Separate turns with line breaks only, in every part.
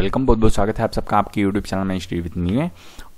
welcome बहुत बहुत स्वागत है आप सबका आपके यूट्यूब चैनल में श्री विद है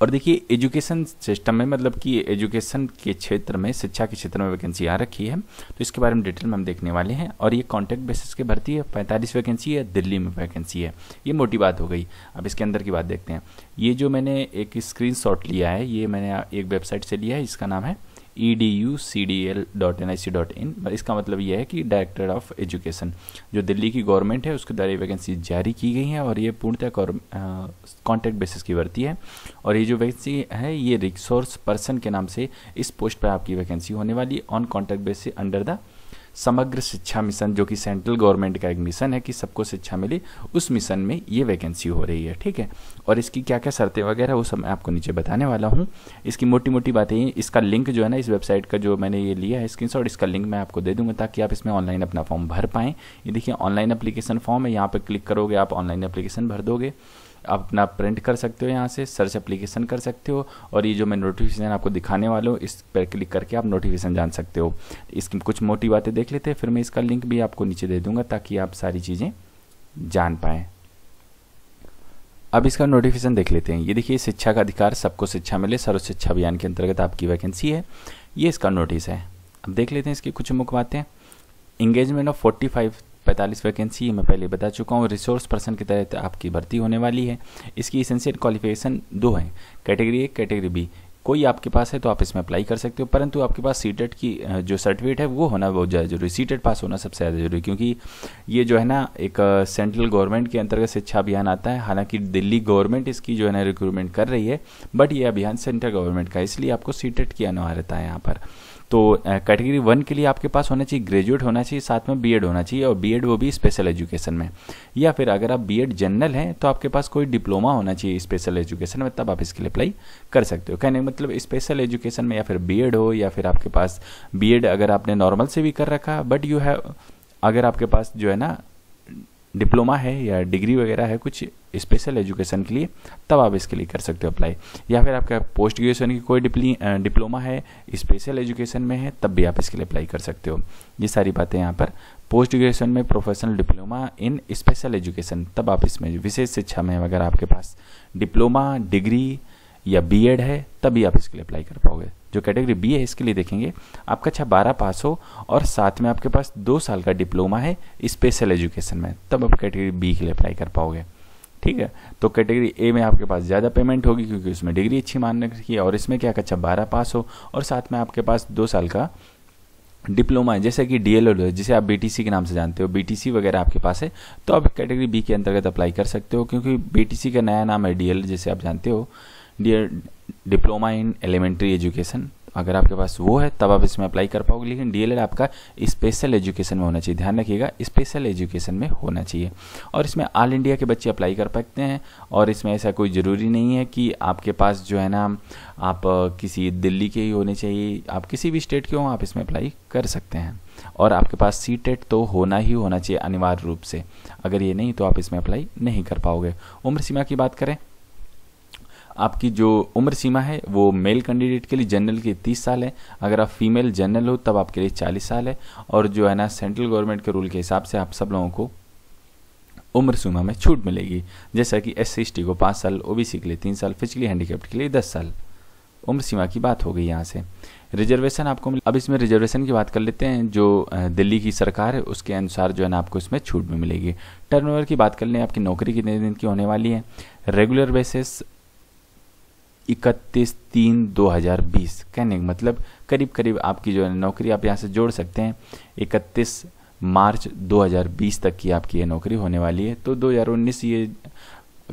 और देखिए एजुकेशन सिस्टम में मतलब कि एजुकेशन के क्षेत्र में शिक्षा के क्षेत्र में वैकेंसी आ रखी है तो इसके बारे में डिटेल में हम देखने वाले हैं और ये कॉन्ट्रैक्ट बेसिस के भर्ती है पैंतालीस वैकेंसी है दिल्ली में वैकेंसी है ये मोटी बात हो गई अब इसके अंदर की बात देखते हैं ये जो मैंने एक स्क्रीन लिया है ये मैंने एक वेबसाइट से लिया है इसका नाम है E D U C D L dot N I C dot in इसका मतलब यह है कि डायरेक्टर ऑफ एजुकेशन जो दिल्ली की गवर्नमेंट है उसके द्वारा वैकेंसी जारी की गई है और ये पूर्णतः कॉन्ट्रैक्ट बेसिस की भर्ती है और ये जो वैकेंसी है ये रिसोर्स पर्सन के नाम से इस पोस्ट पर आपकी वैकेंसी होने वाली on contract basis under the Samagra Shiksha mission जो कि सेंट्रल गवर्नमेंट का एक मिशन है कि सबको शिक्षा मिले उस मिशन में ये वैकेंसी हो रही है ठीक है और इसकी क्या क्या शर्तें वगैरह वो सब मैं आपको नीचे बताने वाला हूँ इसकी मोटी मोटी बातें इसका लिंक जो है ना इस वेबसाइट का जो मैंने ये लिया है स्क्रीन इसका लिंक मैं आपको दे दूंगा ताकि आप इसमें ऑनलाइन अपना फॉर्म भर पाएँ ये देखिए ऑनलाइन अप्लीकेशन फॉर्म है यहाँ पर क्लिक करोगे आप ऑनलाइन अप्लीकेशन भर दोगे आप अपना प्रिंट कर सकते हो यहाँ से सर्च एप्लीकेशन कर सकते हो और ये जो मैं नोटिफिकेशन आपको दिखाने वाला हूँ इस पर क्लिक करके आप नोटिफिकेशन जान सकते हो इसकी कुछ मोटी बातें देख लेते हैं फिर मैं इसका लिंक भी आपको नीचे दे दूँगा ताकि आप सारी चीज़ें जान पाएँ अब इसका नोटिफिकेशन देख लेते हैं ये देखिए शिक्षा का अधिकार सबको शिक्षा मिले सर्व शिक्षा अभियान के अंतर्गत आपकी वैकेंसी है ये इसका नोटिस है अब देख लेते हैं इसकी कुछ मुख्य बातें इंगेजमेंट ऑफ फोर्टी फाइव पैंतालीस वैकेंसी मैं पहले बता चुका हूँ रिसोर्स पर्सन के तहत आपकी भर्ती होने वाली है इसकी इसेंशियल क्वालिफिकेशन दो हैं कैटेगरी ए कैटेगरी बी कोई आपके पास है तो आप इसमें अप्लाई कर सकते हो परंतु आपके पास सीटेट की जो सर्टिफिकेट है वो होना बहुत ज़्यादा जरूरी सीटेट पास होना सबसे ज़्यादा जरूरी क्योंकि ये जो है ना एक सेंट्रल गवर्नमेंट के अंतर्गत शिक्षा अभियान आता है हालांकि दिल्ली गवर्नमेंट इसकी जो है ना रिक्रूटमेंट कर रही है बट ये अभियान सेंट्रल गवर्नमेंट का इसलिए आपको सीटेट की अनिवार्यता है यहाँ पर तो कैटेगरी वन के लिए आपके पास होना चाहिए ग्रेजुएट होना चाहिए साथ में बीएड होना चाहिए और बीएड वो भी स्पेशल एजुकेशन में या फिर अगर आप बीएड जनरल हैं तो आपके पास कोई डिप्लोमा होना चाहिए स्पेशल एजुकेशन में तब आप इसके लिए अप्लाई कर सकते हो कहने मतलब स्पेशल एजुकेशन में या फिर बी हो या फिर आपके पास बी अगर आपने नॉर्मल से भी कर रखा बट यू हैव अगर आपके पास जो है ना डिप्लोमा है या डिग्री वगैरह है कुछ स्पेशल एजुकेशन के लिए तब आप इसके लिए कर सकते हो अप्लाई या फिर आपका पोस्ट ग्रेजुएशन की कोई डिप्लोमा है स्पेशल एजुकेशन में है तब भी आप इसके लिए अप्लाई कर सकते हो ये सारी बातें यहाँ पर पोस्ट ग्रेजुएशन में professional diploma in special education तब आप इसमें विशेष शिक्षा में अगर आपके पास डिप्लोमा डिग्री या बी एड है तभी आप इसके लिए अप्लाई कर पाओगे जो कैटेगरी बी है इसके लिए देखेंगे आपका अच्छा बारह पास हो और साथ में आपके पास दो साल का डिप्लोमा है स्पेशल एजुकेशन में तब आप कैटेगरी बी के लिए अप्लाई कर पाओगे ठीक है तो कैटेगरी ए में आपके पास ज़्यादा पेमेंट होगी क्योंकि उसमें डिग्री अच्छी मानने की है और इसमें क्या अच्छा बारह पास हो और साथ में आपके पास दो साल का डिप्लोमा है जैसे कि डी है जिसे आप बीटीसी के नाम से जानते हो बीटीसी वगैरह आपके पास है तो आप कैटेगरी बी के अंतर्गत अप्लाई कर सकते हो क्योंकि बीटीसी का नया नाम है डीएल जैसे आप जानते हो dear diploma in elementary education अगर आपके पास वो है तब आप इसमें अप्लाई कर पाओगे लेकिन डीएलएड आपका स्पेशल एजुकेशन में होना चाहिए ध्यान रखिएगा स्पेशल एजुकेशन में होना चाहिए और इसमें ऑल इंडिया के बच्चे अप्लाई कर सकते हैं और इसमें ऐसा कोई ज़रूरी नहीं है कि आपके पास जो है ना आप किसी दिल्ली के ही होने चाहिए आप किसी भी स्टेट के हों आप इसमें अप्लाई कर सकते हैं और आपके पास सी टेट e तो होना ही होना चाहिए अनिवार्य रूप से अगर ये नहीं तो आप इसमें अप्लाई नहीं कर पाओगे उम्र सीमा की बात करें आपकी जो उम्र सीमा है वो मेल कैंडिडेट के लिए जनरल के तीस साल है अगर आप फीमेल जनरल हो तब आपके लिए चालीस साल है और जो है ना सेंट्रल गवर्नमेंट के रूल के हिसाब से आप सब लोगों को उम्र सीमा में छूट मिलेगी जैसा कि एस सी को पाँच साल ओबीसी के लिए तीन साल फिजिकली हैंडीकेप्ट के लिए दस साल उम्र सीमा की बात हो गई यहाँ से रिजर्वेशन आपको मिल अब इसमें रिजर्वेशन की बात कर लेते हैं जो दिल्ली की सरकार है उसके अनुसार जो है ना आपको इसमें छूट भी मिलेगी टर्नओवर की बात कर लें आपकी नौकरी कितने दिन की होने वाली है रेगुलर बेसिस इकतीस तीन दो हज़ार बीस कैनिंग मतलब करीब करीब आपकी जो है नौकरी आप यहाँ से जोड़ सकते हैं इकतीस मार्च 2020 तक की आपकी ये नौकरी होने वाली है तो 2019 ये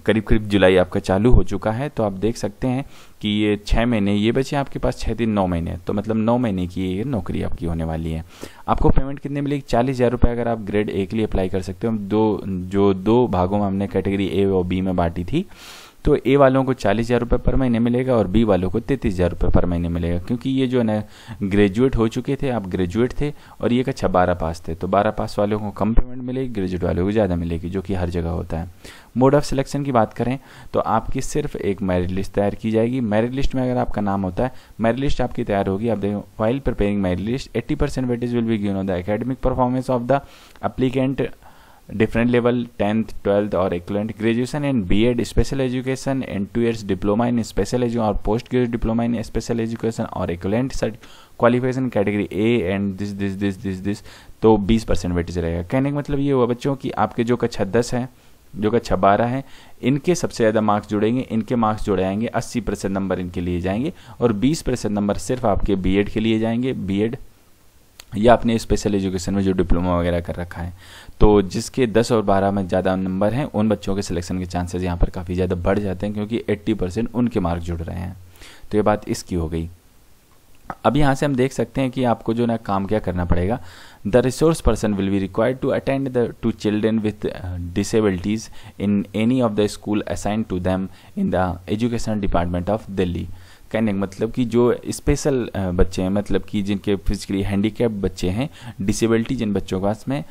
करीब करीब जुलाई आपका चालू हो चुका है तो आप देख सकते हैं कि ये छः महीने ये बचे आपके पास छः दिन नौ महीने तो मतलब नौ महीने की ये नौकरी आपकी होने वाली है आपको पेमेंट कितने मिलेगी चालीस हज़ार रुपये अगर आप ग्रेड ए के लिए अप्लाई कर सकते हो दो जो दो भागों में हमने कैटेगरी ए और बी में बांटी थी तो ए वालों को चालीस हज़ार रुपये पर महीने मिलेगा और बी वालों को तैंतीस हज़ार रुपये पर महीने मिलेगा क्योंकि ये जो है ना ग्रेजुएट हो चुके थे आप ग्रेजुएट थे और ये कक्षा अच्छा बारह पास थे तो बारह पास वालों को कम पेमेंट मिलेगी ग्रेजुएट वालों को ज़्यादा मिलेगी जो कि हर जगह होता है मोड ऑफ सिलेक्शन की बात करें तो आपकी सिर्फ एक मेरिट लिस्ट तैयार की जाएगी मेरिट लिस्ट में अगर आपका नाम होता है मेरिट लिस्ट आपकी तैयार होगी आप देखो while preparing merit list eighty percent weightage will be given of the academic performance of the applicant different level tenth twelfth और equivalent graduation and B Ed special education and two years diploma in special education और post graduate diploma in special education और equivalent cert qualification category A and this this this this this तो बीस percent weightage रहेगा कहने का मतलब ये हुआ बच्चों की आपके जो कक्षा दस है जो कक्षा बारह है इनके सबसे ज्यादा मार्क्स जुड़ेंगे इनके मार्क्स जुड़े आएंगे अस्सी परसेंट नंबर इनके लिए जाएंगे और बीस परसेंट नंबर सिर्फ आपके बी एड के लिए जाएंगे बी एड या अपने स्पेशल एजुकेशन में जो डिप्लोमा वगैरह कर रखा है तो जिसके 10 और 12 में ज़्यादा नंबर हैं उन बच्चों के सिलेक्शन के चांसेस यहाँ पर काफ़ी ज़्यादा बढ़ जाते हैं क्योंकि 80 परसेंट उनके मार्क जुड़ रहे हैं तो ये बात इसकी हो गई अब यहाँ से हम देख सकते हैं कि आपको जो ना काम क्या करना पड़ेगा the resource person will be required to attend the to children with disabilities in any of the school assign to them in the education department of Delhi कहने मतलब कि जो स्पेशल uh, बच्चे हैं मतलब कि जिनके फिजिकली हैंडीकेप बच्चे हैं डिसेबिलिटी जिन बच्चों के पास में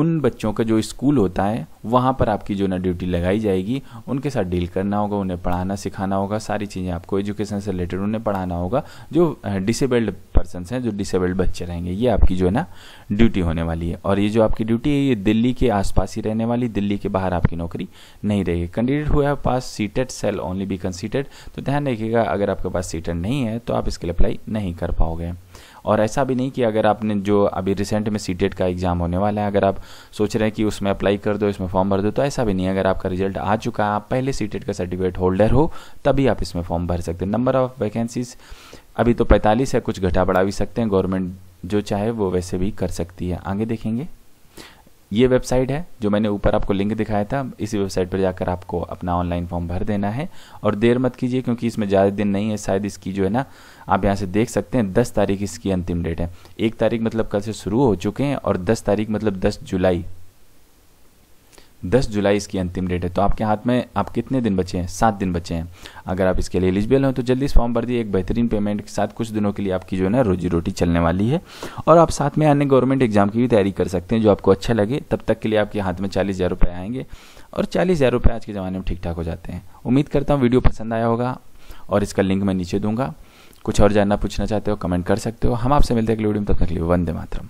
उन बच्चों का जो स्कूल होता है वहाँ पर आपकी जो ना ड्यूटी लगाई जाएगी उनके साथ डील करना होगा उन्हें पढ़ाना सिखाना होगा सारी चीज़ें आपको एजुकेशन से रिलेटेड उन्हें पढ़ाना होगा जो डिसेबल्ड पर्सन हैं जो डिसेबल्ड बच्चे रहेंगे ये आपकी जो है ना ड्यूटी होने वाली है और ये जो आपकी ड्यूटी है ये दिल्ली के आसपास ही रहने वाली दिल्ली के बाहर आपकी नौकरी नहीं रहेगी कैंडिडेट हुआ pass seated shall only be considered तो ध्यान रखिएगा अगर आपके पास सीटेड नहीं है तो आप इसके लिए अप्लाई नहीं कर पाओगे और ऐसा भी नहीं कि अगर आपने जो अभी रिसेंट में सी e का एग्ज़ाम होने वाला है अगर आप सोच रहे हैं कि उसमें अप्लाई कर दो इसमें फॉर्म भर दो तो ऐसा भी नहीं अगर आपका रिजल्ट आ चुका है आप पहले सी e का सर्टिफिकेट होल्डर हो तभी आप इसमें फॉर्म भर सकते हैं नंबर ऑफ वैकेंसीज अभी तो पैंतालीस है कुछ घटा बढ़ा भी सकते हैं गवर्नमेंट जो चाहे वो वैसे भी कर सकती है आगे देखेंगे ये वेबसाइट है जो मैंने ऊपर आपको लिंक दिखाया था इसी वेबसाइट पर जाकर आपको अपना ऑनलाइन फॉर्म भर देना है और देर मत कीजिए क्योंकि इसमें ज़्यादा दिन नहीं है शायद इसकी जो है ना आप यहाँ से देख सकते हैं दस तारीख इसकी अंतिम डेट है एक तारीख मतलब कल से शुरू हो चुके हैं और दस तारीख मतलब दस जुलाई 10 जुलाई इसकी अंतिम डेट है तो आपके हाथ में आप कितने दिन बचे हैं सात दिन बचे हैं अगर आप इसके लिए एलिजिबल हो तो जल्दी इस फॉर्म भर दिए एक बेहतरीन पेमेंट के साथ कुछ दिनों के लिए आपकी जो है ना रोजी रोटी चलने वाली है और आप साथ में अन्य गवर्नमेंट एग्जाम की भी तैयारी कर सकते हैं जो आपको अच्छा लगे तब तक के लिए आपके हाथ में चालीस हज़ार रुपये आएंगे और चालीस हज़ार रुपये आज के ज़माने में ठीक ठाक हो जाते हैं उम्मीद करता हूँ वीडियो पसंद आया होगा और इसका लिंक मैं नीचे दूंगा कुछ और जानना पूछना चाहते हो कमेंट कर सकते हो हम आपसे मिलते हैं अगले वीडियो में तब तक लिए वंदे मातरम